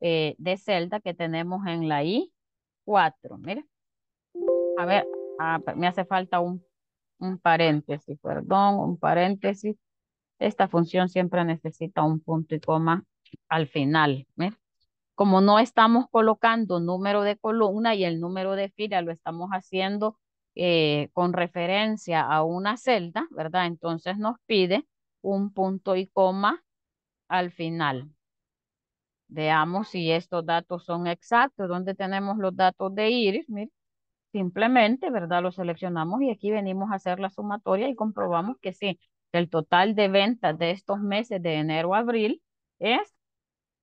eh, de celda que tenemos en la I4, Mire, A ver, ah, me hace falta un, un paréntesis, perdón, un paréntesis. Esta función siempre necesita un punto y coma al final, mira como no estamos colocando número de columna y el número de fila lo estamos haciendo eh, con referencia a una celda, ¿verdad? Entonces nos pide un punto y coma al final. Veamos si estos datos son exactos. ¿Dónde tenemos los datos de Iris? simplemente, ¿verdad? Los seleccionamos y aquí venimos a hacer la sumatoria y comprobamos que sí, el total de ventas de estos meses de enero a abril es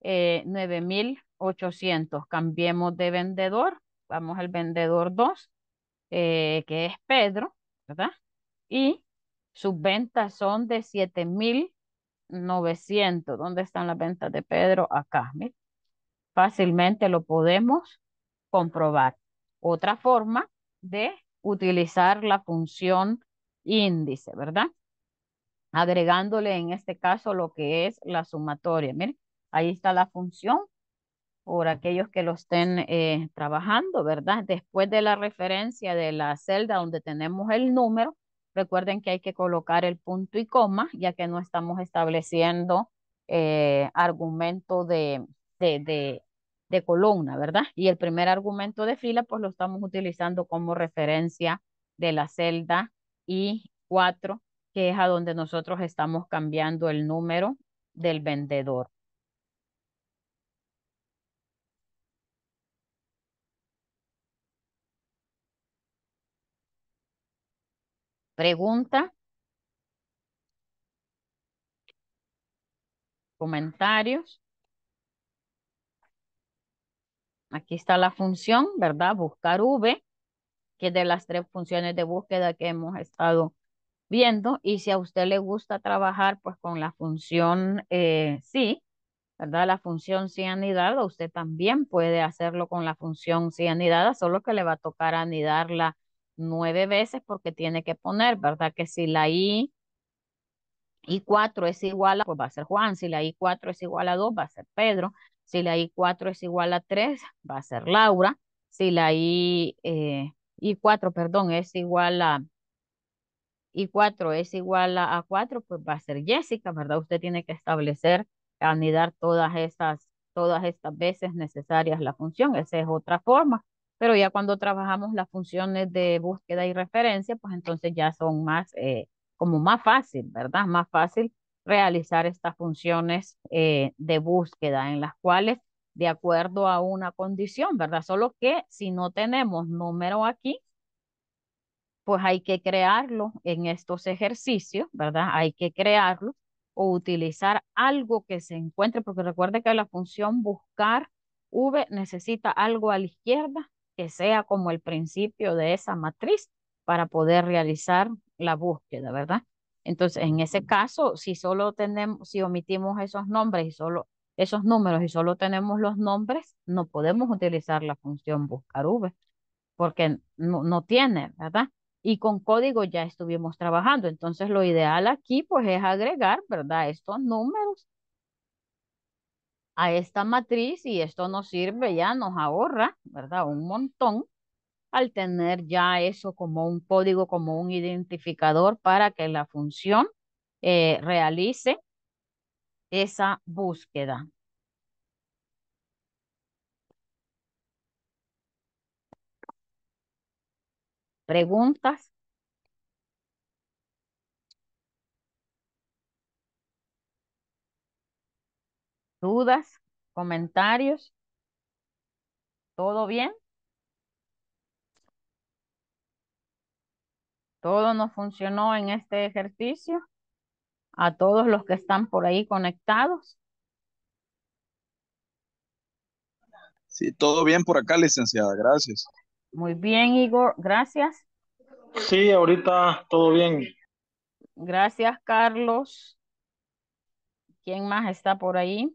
eh, mil 9800. Cambiemos de vendedor. Vamos al vendedor 2, eh, que es Pedro, ¿verdad? Y sus ventas son de 7900. ¿Dónde están las ventas de Pedro? Acá. Fácilmente lo podemos comprobar. Otra forma de utilizar la función índice, ¿verdad? Agregándole en este caso lo que es la sumatoria. Miren, Ahí está la función por aquellos que lo estén eh, trabajando, ¿verdad? Después de la referencia de la celda donde tenemos el número, recuerden que hay que colocar el punto y coma, ya que no estamos estableciendo eh, argumento de, de, de, columna, ¿verdad? Y el primer argumento de fila, pues lo estamos utilizando como referencia de la celda I4, que es a donde nosotros estamos cambiando el número del vendedor. Pregunta. Comentarios. Aquí está la función, ¿verdad? Buscar V, que es de las tres funciones de búsqueda que hemos estado viendo. Y si a usted le gusta trabajar pues con la función eh, sí, ¿verdad? La función sí anidada, usted también puede hacerlo con la función sí anidada, solo que le va a tocar anidarla nueve veces porque tiene que poner, ¿verdad? Que si la I, y 4 es igual a, pues va a ser Juan, si la I4 es igual a 2, va a ser Pedro, si la I4 es igual a 3, va a ser Laura, si la I, eh, 4 perdón, es igual a, y 4 es igual a, pues va a ser Jessica, ¿verdad? Usted tiene que establecer, anidar todas estas, todas estas veces necesarias la función, esa es otra forma pero ya cuando trabajamos las funciones de búsqueda y referencia, pues entonces ya son más, eh, como más fácil, ¿verdad? Más fácil realizar estas funciones eh, de búsqueda en las cuales de acuerdo a una condición, ¿verdad? Solo que si no tenemos número aquí, pues hay que crearlo en estos ejercicios, ¿verdad? Hay que crearlo o utilizar algo que se encuentre, porque recuerde que la función buscar V necesita algo a la izquierda que sea como el principio de esa matriz para poder realizar la búsqueda, ¿verdad? Entonces, en ese caso, si solo tenemos, si omitimos esos nombres y solo esos números y solo tenemos los nombres, no podemos utilizar la función buscar V, porque no, no tiene, ¿verdad? Y con código ya estuvimos trabajando. Entonces, lo ideal aquí, pues, es agregar, ¿verdad? Estos números a esta matriz y esto nos sirve ya, nos ahorra, ¿verdad? Un montón al tener ya eso como un código, como un identificador para que la función eh, realice esa búsqueda. ¿Preguntas? ¿Dudas? ¿Comentarios? ¿Todo bien? Todo nos funcionó en este ejercicio. A todos los que están por ahí conectados. Sí, todo bien por acá, licenciada. Gracias. Muy bien, Igor. Gracias. Sí, ahorita todo bien. Gracias, Carlos. ¿Quién más está por ahí?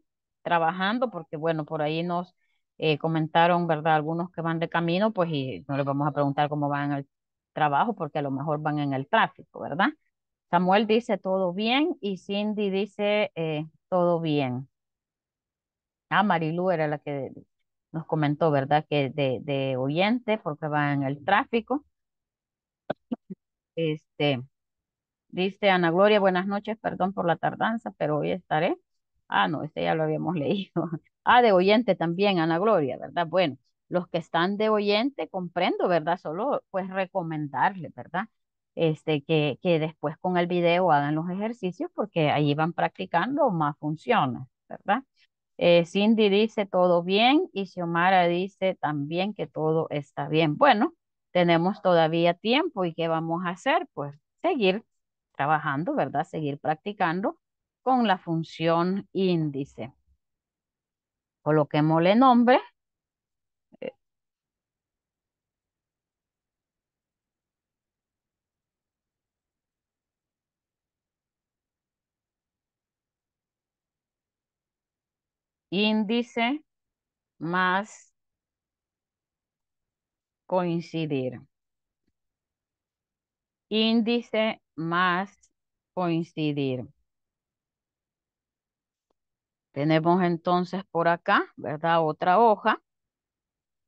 trabajando, porque bueno, por ahí nos eh, comentaron, ¿verdad? Algunos que van de camino, pues y no les vamos a preguntar cómo van al trabajo, porque a lo mejor van en el tráfico, ¿verdad? Samuel dice todo bien y Cindy dice eh, todo bien. Ah, Marilu era la que nos comentó, ¿verdad? Que de, de oyente, porque va en el tráfico. Este, dice Ana Gloria, buenas noches, perdón por la tardanza, pero hoy estaré. Ah, no, este ya lo habíamos leído. Ah, de oyente también, Ana Gloria, ¿verdad? Bueno, los que están de oyente, comprendo, ¿verdad? Solo pues recomendarle, ¿verdad? Este, que, que después con el video hagan los ejercicios porque ahí van practicando más funciones, ¿verdad? Eh, Cindy dice todo bien y Xiomara dice también que todo está bien. Bueno, tenemos todavía tiempo y ¿qué vamos a hacer? Pues seguir trabajando, ¿verdad? Seguir practicando con la función índice. el nombre. Índice más coincidir. Índice más coincidir. Tenemos entonces por acá, ¿verdad? Otra hoja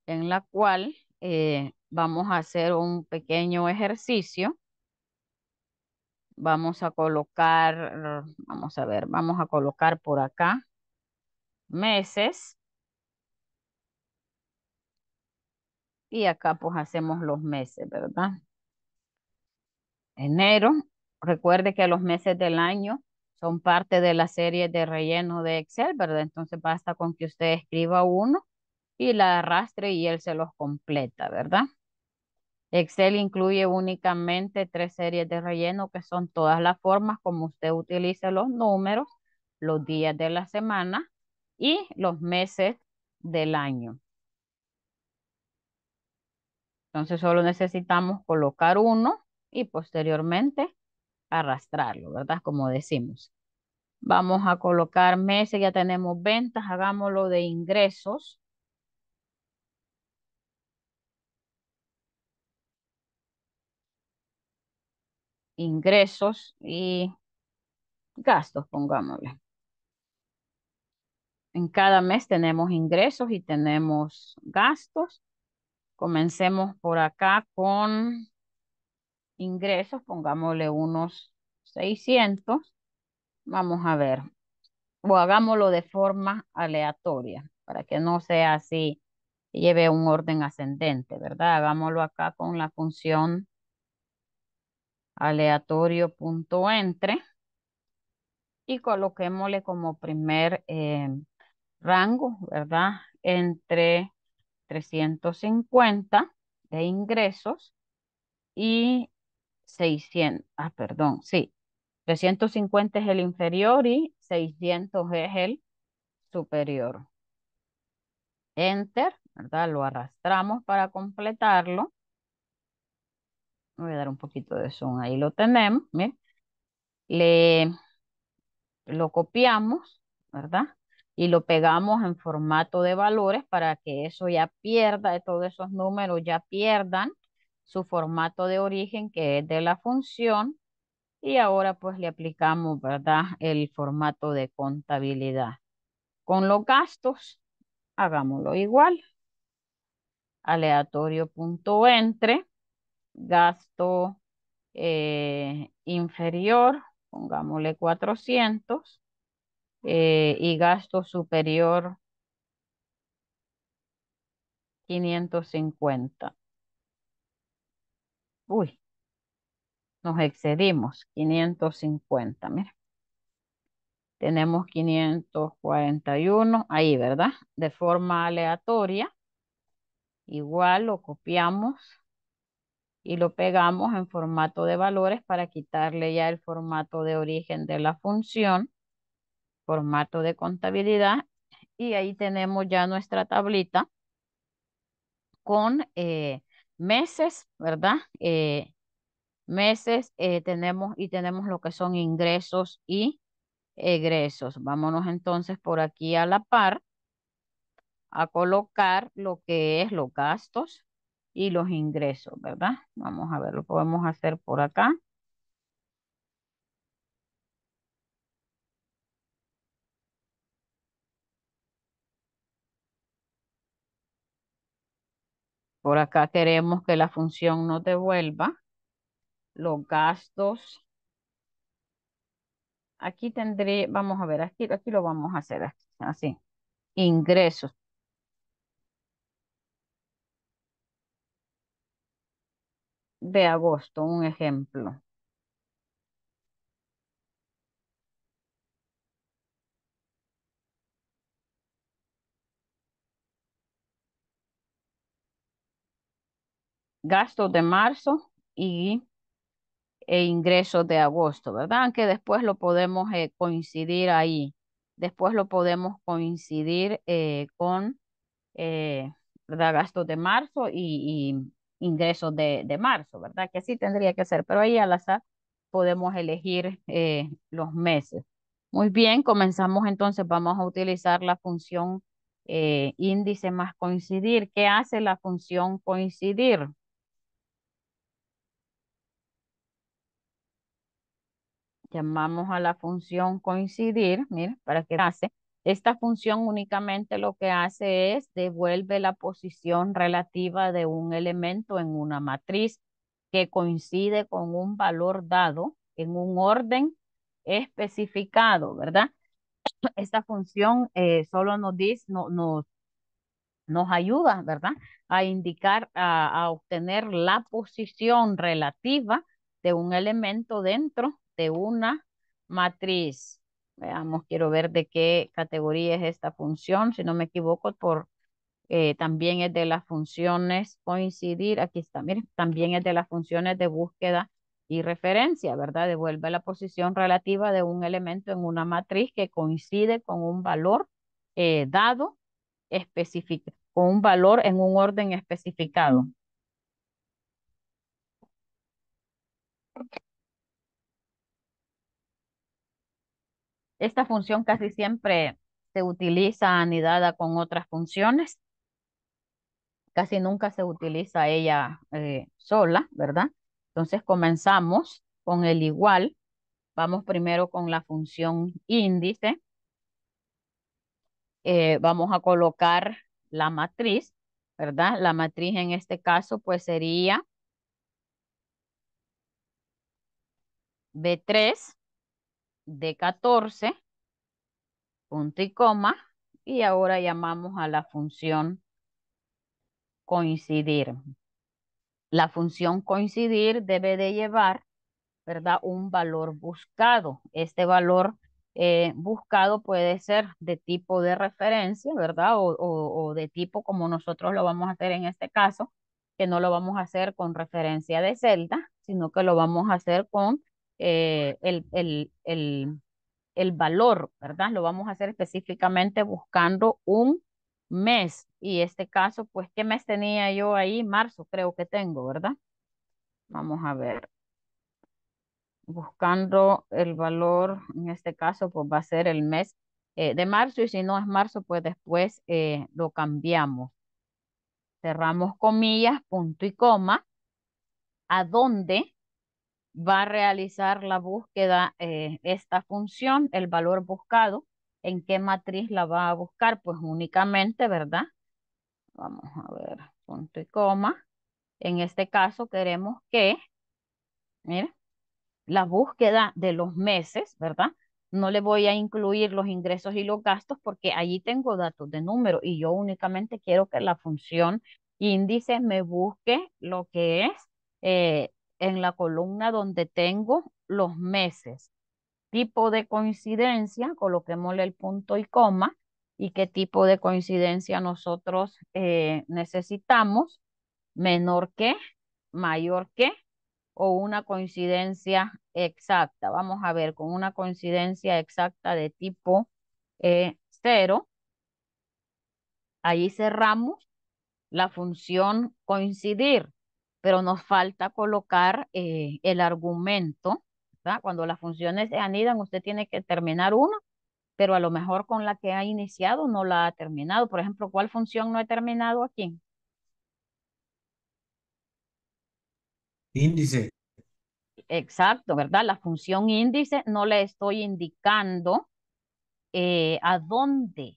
en la cual eh, vamos a hacer un pequeño ejercicio. Vamos a colocar, vamos a ver, vamos a colocar por acá meses. Y acá pues hacemos los meses, ¿verdad? Enero. Recuerde que los meses del año son parte de la serie de relleno de Excel, ¿verdad? Entonces basta con que usted escriba uno y la arrastre y él se los completa, ¿verdad? Excel incluye únicamente tres series de relleno que son todas las formas como usted utiliza los números, los días de la semana y los meses del año. Entonces solo necesitamos colocar uno y posteriormente arrastrarlo, ¿verdad? Como decimos. Vamos a colocar meses, ya tenemos ventas, hagámoslo de ingresos. Ingresos y gastos, pongámosle. En cada mes tenemos ingresos y tenemos gastos. Comencemos por acá con ingresos, pongámosle unos 600. Vamos a ver. O hagámoslo de forma aleatoria, para que no sea así, lleve un orden ascendente, ¿verdad? Hagámoslo acá con la función aleatorio.entre y coloquémosle como primer eh, rango, ¿verdad? Entre 350 de ingresos y 600, ah, perdón, sí. 350 es el inferior y 600 es el superior. Enter, ¿verdad? Lo arrastramos para completarlo. Voy a dar un poquito de zoom, ahí lo tenemos, Le, lo copiamos, ¿verdad? Y lo pegamos en formato de valores para que eso ya pierda, todos esos números ya pierdan su formato de origen que es de la función y ahora pues le aplicamos, ¿verdad? El formato de contabilidad. Con los gastos, hagámoslo igual. Aleatorio punto entre gasto eh, inferior, pongámosle 400, eh, y gasto superior 550. Uy, nos excedimos. 550, mira. Tenemos 541 ahí, ¿verdad? De forma aleatoria. Igual lo copiamos y lo pegamos en formato de valores para quitarle ya el formato de origen de la función, formato de contabilidad, y ahí tenemos ya nuestra tablita con eh, meses, ¿verdad? Eh, meses eh, tenemos y tenemos lo que son ingresos y egresos. Vámonos entonces por aquí a la par a colocar lo que es los gastos y los ingresos, ¿verdad? Vamos a ver, lo podemos hacer por acá. Por acá queremos que la función nos devuelva los gastos. Aquí tendré, vamos a ver, aquí, aquí lo vamos a hacer así. Ingresos. De agosto, un ejemplo. gastos de marzo y e ingresos de agosto, ¿verdad? Aunque después lo podemos eh, coincidir ahí. Después lo podemos coincidir eh, con eh, ¿verdad? gastos de marzo y, ingresos de, de, marzo, ¿verdad? Que así tendría que ser, pero ahí al azar podemos elegir los meses. Muy bien, comenzamos entonces, vamos a utilizar la función índice más coincidir. ¿Qué hace la función coincidir? llamamos a la función coincidir, mira, para que hace. Esta función únicamente lo que hace es devuelve la posición relativa de un elemento en una matriz que coincide con un valor dado en un orden especificado, ¿verdad? Esta función eh, solo nos dice, nos, nos ayuda, ¿verdad? A indicar, a obtener la posición relativa de un elemento dentro de una matriz. Veamos, quiero ver de qué categoría es esta función, si no me equivoco, por eh, también es de las funciones coincidir, aquí está, miren, también es de las funciones de búsqueda y referencia, ¿verdad? Devuelve la posición relativa de un elemento en una matriz que coincide con un valor eh, dado específico, con un valor en un orden especificado. Esta función casi siempre se utiliza anidada con otras funciones. Casi nunca se utiliza ella eh, sola, ¿verdad? Entonces comenzamos con el igual. Vamos primero con la función índice. Eh, vamos a colocar la matriz, ¿verdad? La matriz en este caso pues sería B3 de 14, punto y coma, y ahora llamamos a la función coincidir. La función coincidir debe de llevar, ¿verdad? Un valor buscado. Este valor eh, buscado puede ser de tipo de referencia, ¿verdad? o de tipo como nosotros lo vamos a hacer en este caso, que no lo vamos a hacer con referencia de celda, sino que lo vamos a hacer con eh, el, el, el, el valor, ¿verdad? Lo vamos a hacer específicamente buscando un mes. Y este caso, pues, ¿qué mes tenía yo ahí? Marzo, creo que tengo, ¿verdad? Vamos a ver. Buscando el valor, en este caso, pues va a ser el mes eh, de marzo. Y si no es marzo, pues después eh, lo cambiamos. Cerramos comillas, punto y coma. ¿A dónde va a realizar la búsqueda, eh, esta función, el valor buscado, en qué matriz la va a buscar, pues únicamente, ¿verdad? Vamos a ver, punto y coma. En este caso queremos que, mira, la búsqueda de los meses, ¿verdad? No le voy a incluir los ingresos y los gastos porque allí tengo datos de número y yo únicamente quiero que la función índice me busque lo que es eh, en la columna donde tengo los meses. Tipo de coincidencia, coloquémosle el punto y coma, y qué tipo de coincidencia nosotros eh, necesitamos, menor que, mayor que, o una coincidencia exacta. Vamos a ver, con una coincidencia exacta de tipo eh, cero, ahí cerramos la función coincidir pero nos falta colocar eh, el argumento. ¿verdad? Cuando las funciones se anidan, usted tiene que terminar una, pero a lo mejor con la que ha iniciado no la ha terminado. Por ejemplo, ¿cuál función no he terminado aquí? Índice. Exacto, ¿verdad? La función índice no le estoy indicando eh, a dónde.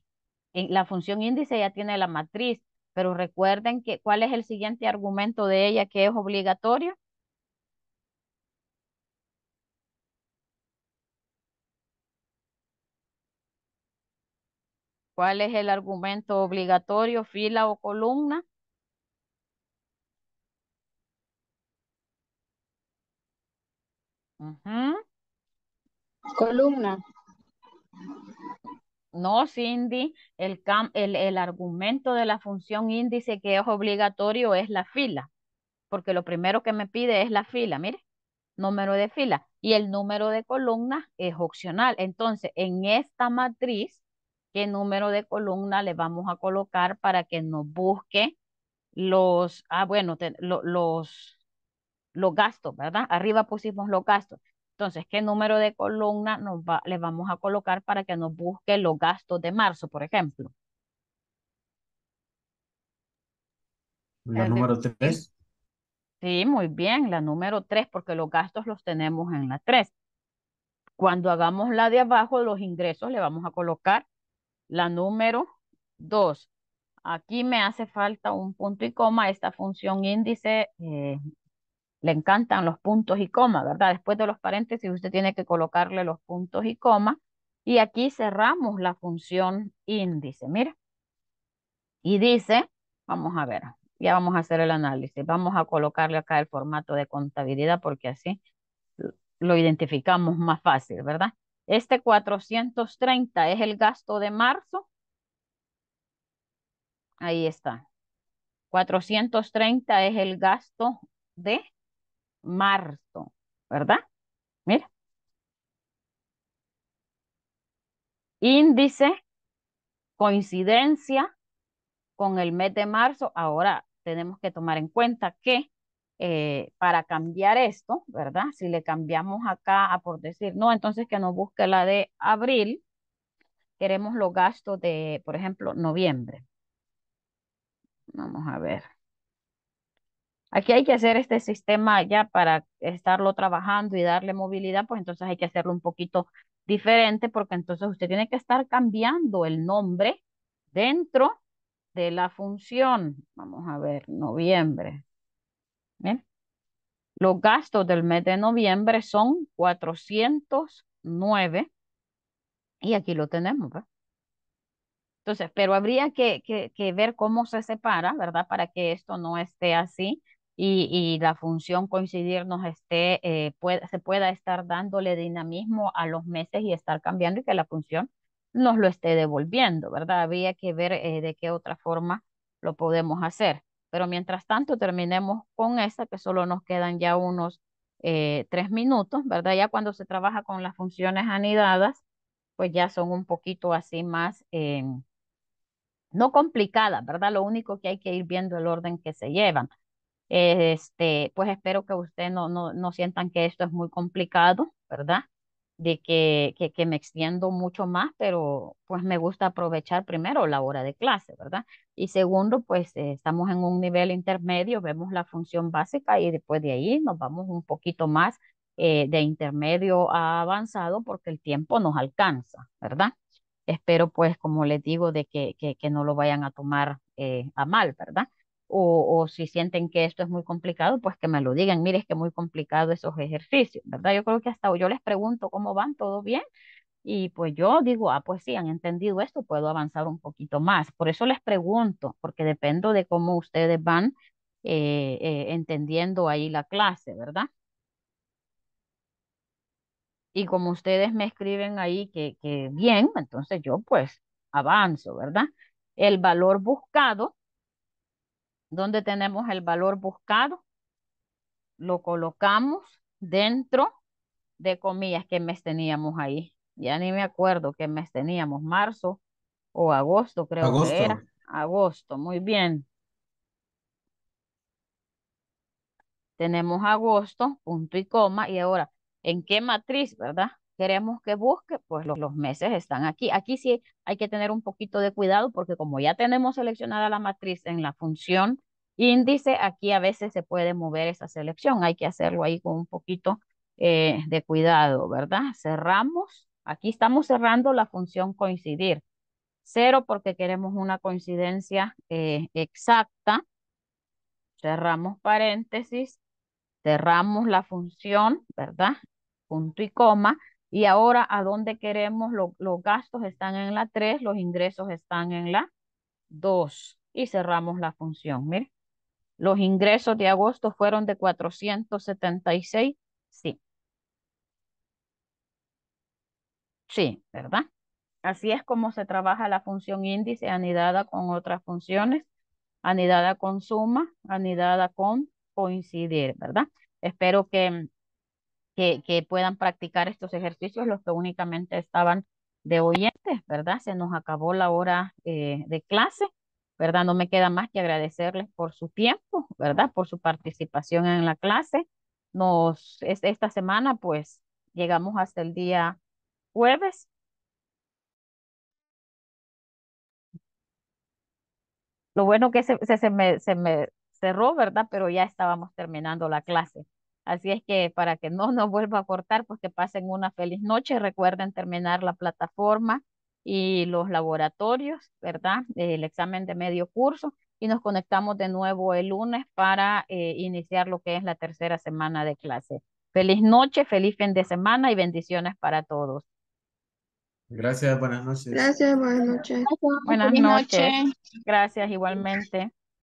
la función índice ya tiene la matriz, pero recuerden que, ¿cuál es el siguiente argumento de ella que es obligatorio? ¿Cuál es el argumento obligatorio, fila o columna? Columna. No, Cindy, el, el, argumento de la función índice que es obligatorio es la fila, porque lo primero que me pide es la fila, mire, número de fila, y el número de columnas es opcional. Entonces, en esta matriz, ¿qué número de columna le vamos a colocar para que nos busque los, ah, bueno, los, los gastos, ¿verdad? Arriba pusimos los gastos. Entonces, ¿qué número de columna nos le vamos a colocar para que nos busque los gastos de marzo, por ejemplo? La número 3. Sí, muy bien, la número 3, porque los gastos los tenemos en la 3. Cuando hagamos la de abajo, los ingresos, le vamos a colocar la número 2. Aquí me hace falta un punto y coma. Esta función índice eh, le encantan los puntos y coma, ¿verdad? Después de los paréntesis usted tiene que colocarle los puntos y coma. Y aquí cerramos la función índice, mira. Y dice, vamos a ver, ya vamos a hacer el análisis. Vamos a colocarle acá el formato de contabilidad porque así lo identificamos más fácil, ¿verdad? Este 430 es el gasto de marzo. Ahí está. 430 es el gasto de marzo, ¿verdad? Mira. Índice, coincidencia con el mes de marzo. Ahora tenemos que tomar en cuenta que eh, para cambiar esto, ¿verdad? Si le cambiamos acá a por decir, no, entonces que nos busque la de abril, queremos los gastos de, por ejemplo, noviembre. Vamos a ver. Aquí hay que hacer este sistema ya para estarlo trabajando y darle movilidad, pues entonces hay que hacerlo un poquito diferente porque entonces usted tiene que estar cambiando el nombre dentro de la función. Vamos a ver, noviembre. Los gastos del mes de noviembre son 409 y aquí lo tenemos, ¿verdad? Entonces, pero habría que, que, que, ver cómo se separa, ¿verdad? Para que esto no esté así y, y la función coincidirnos esté, eh, se pueda estar dándole dinamismo a los meses y estar cambiando y que la función nos lo esté devolviendo, ¿verdad? Había que ver eh, de qué otra forma lo podemos hacer. Pero mientras tanto, terminemos con esta, que solo nos quedan ya unos eh, tres minutos, ¿verdad? Ya cuando se trabaja con las funciones anidadas, pues ya son un poquito así más, no complicadas, ¿verdad? Lo único que hay que ir viendo el orden que se llevan. Este, pues espero que ustedes no, no, sientan que esto es muy complicado, ¿verdad? De que, que, me extiendo mucho más, pero pues me gusta aprovechar primero la hora de clase, ¿verdad? Y segundo, pues eh, estamos en un nivel intermedio, vemos la función básica y después de ahí nos vamos un poquito más eh, de intermedio a avanzado porque el tiempo nos alcanza, ¿verdad? Espero pues, como les digo, de que, que, no lo vayan a tomar eh, a mal, ¿verdad? o, si sienten que esto es muy complicado, pues que me lo digan, mire, es que muy complicado esos ejercicios, ¿verdad? Yo creo que hasta yo les pregunto cómo van, todo bien, y pues yo digo, ah, pues sí, han entendido esto, puedo avanzar un poquito más. Por eso les pregunto, porque dependo de cómo ustedes van eh, eh, entendiendo ahí la clase, ¿verdad? Y como ustedes me escriben ahí que, que bien, entonces yo pues avanzo, ¿verdad? El valor buscado Dónde tenemos el valor buscado, lo colocamos dentro de comillas que mes teníamos ahí. Ya ni me acuerdo qué mes teníamos, marzo o agosto creo que era. Agosto, muy bien. Tenemos agosto, punto y coma, y ahora, ¿en qué matriz, verdad? queremos que busque, pues los, meses están aquí. Aquí sí hay que tener un poquito de cuidado porque como ya tenemos seleccionada la matriz en la función índice, aquí a veces se puede mover esa selección. Hay que hacerlo ahí con un poquito eh, de cuidado, ¿verdad? Cerramos. Aquí estamos cerrando la función coincidir. Cero porque queremos una coincidencia eh, exacta. Cerramos paréntesis. Cerramos la función, ¿verdad? punto y coma, y ahora, ¿a dónde queremos? los gastos están en la 3, los ingresos están en la 2. Y cerramos la función. los ingresos de agosto fueron de 476. Sí. Sí, ¿verdad? Así es como se trabaja la función índice anidada con otras funciones, anidada con suma, anidada con coincidir, ¿verdad? Espero que que, puedan practicar estos ejercicios los que únicamente estaban de oyentes, ¿verdad? Se nos acabó la hora eh, de clase, ¿verdad? No me queda más que agradecerles por su tiempo, ¿verdad? Por su participación en la clase. Nos, esta semana, pues, llegamos hasta el día jueves. Lo bueno que se me, se me cerró, ¿verdad? Pero ya estábamos terminando la clase. Así es que para que no nos vuelva a cortar, pues que pasen una feliz noche. Recuerden terminar la plataforma y los laboratorios, ¿verdad? El examen de medio curso y nos conectamos de nuevo el lunes para eh, iniciar lo que es la tercera semana de clase. Feliz noche, feliz fin de semana y bendiciones para todos. Gracias, buenas noches. Gracias, buenas noches. Buenas noches. Gracias igualmente.